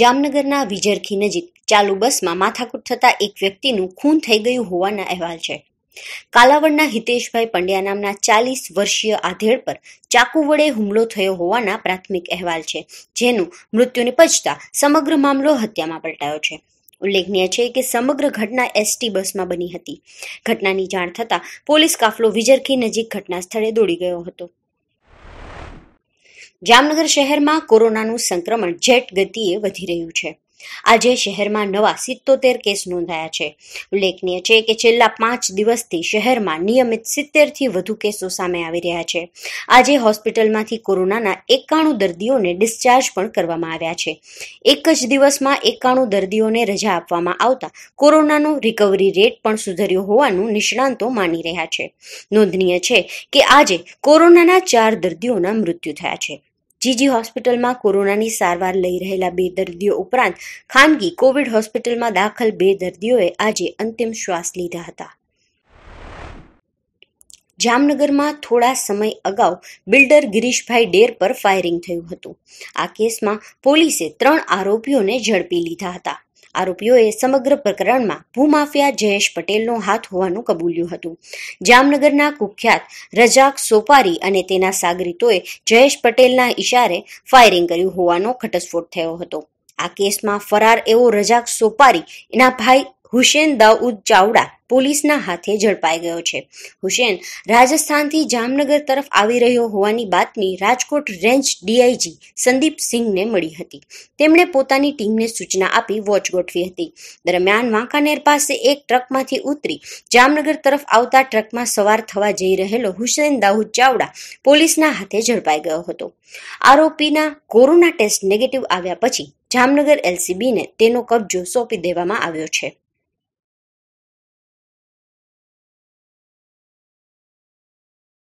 જામનગરના વિજરખી નજીક ચાલુ બસમાં માથાકૂટ થતા એક વ્યક્તિનું ખૂન થઈ ગયું હોવાના અહેવાલ છે કાલાવડના હિતેશભાઈ પંડ્યા નામના ચાલીસ વર્ષીય આધેડ પર ચાકુ વડે હુમલો થયો હોવાના પ્રાથમિક અહેવાલ છે જેનું મૃત્યુ નિપજતા સમગ્ર મામલો હત્યામાં પલટાયો છે ઉલ્લેખનીય છે કે સમગ્ર ઘટના એસટી બસમાં બની હતી ઘટનાની જાણ થતાં પોલીસ કાફલો વિજરખી નજીક ઘટના સ્થળે દોડી ગયો હતો જામનગર શહેરમાં કોરોનાનું સંક્રમણ જેટ ગતિએ વધી રહ્યું છે આજે શહેરમાં નવા સિત્તોતેર કેસ નોંધાયા છે ઉલ્લેખનીય છે કે છેલ્લા પાંચ દિવસથી શહેરમાં નિયમિત સિત્તેરથી વધુ કેસો સામે આવી રહ્યા છે આજે હોસ્પિટલમાંથી કોરોનાના એકાણું દર્દીઓને ડિસ્ચાર્જ પણ કરવામાં આવ્યા છે એક જ દિવસમાં એકાણું દર્દીઓને રજા આપવામાં આવતા કોરોનાનો રિકવરી રેટ પણ સુધર્યો હોવાનું નિષ્ણાંતો માની રહ્યા છે નોંધનીય છે કે આજે કોરોનાના ચાર દર્દીઓના મૃત્યુ થયા છે જીજી હોસ્પિટલમાં કોરોનાની સારવાર લઈ રહેલા બે દર્દીઓ ઉપરાંત ખાનગી કોવિડ હોસ્પિટલમાં દાખલ બે દર્દીઓએ આજે અંતિમ શ્વાસ લીધા હતા જામનગરમાં થોડા સમય અગાઉ બિલ્ડર ગિરીશભાઈ ડેર પર ફાયરિંગ થયું હતું આ કેસમાં પોલીસે ત્રણ આરોપીઓને ઝડપી લીધા હતા આરોપીઓએ સમગ્ર પ્રકરણમાં ભૂમાફિયા જયેશ પટેલનો હાથ હોવાનું કબૂલ્યું હતું જામનગરના કુખ્યાત રજાક સોપારી અને તેના સાગરીતોએ જયેશ પટેલના ઇશારે ફાયરિંગ કર્યું હોવાનો ઘટસ્ફોટ થયો હતો આ કેસમાં ફરાર એવો રજાક સોપારી એના ભાઈ હુસેન દાઉદ ચાવડા પોલીસના હાથે ઝડપાઈ ગયો છે હુસેન રાજસ્થાનથી જામનગર તરફ આવી રહ્યો હોવાની બાતમી રાજકોટ રેન્જ ડીઆઈજી સંદીપ સિંઘને મળી હતી તેમણે પોતાની ટીમને સૂચના આપી વોચ ગોઠવી હતી દરમિયાન વાંકાનેર પાસે એક ટ્રકમાંથી ઉતરી જામનગર તરફ આવતા ટ્રકમાં સવાર થવા જઈ રહેલો હુસેન દાઉદ ચાવડા પોલીસના હાથે ઝડપાઈ ગયો હતો આરોપીના કોરોના ટેસ્ટ નેગેટિવ આવ્યા પછી જામનગર એલસીબીને તેનો કબજો સોંપી દેવામાં આવ્યો છે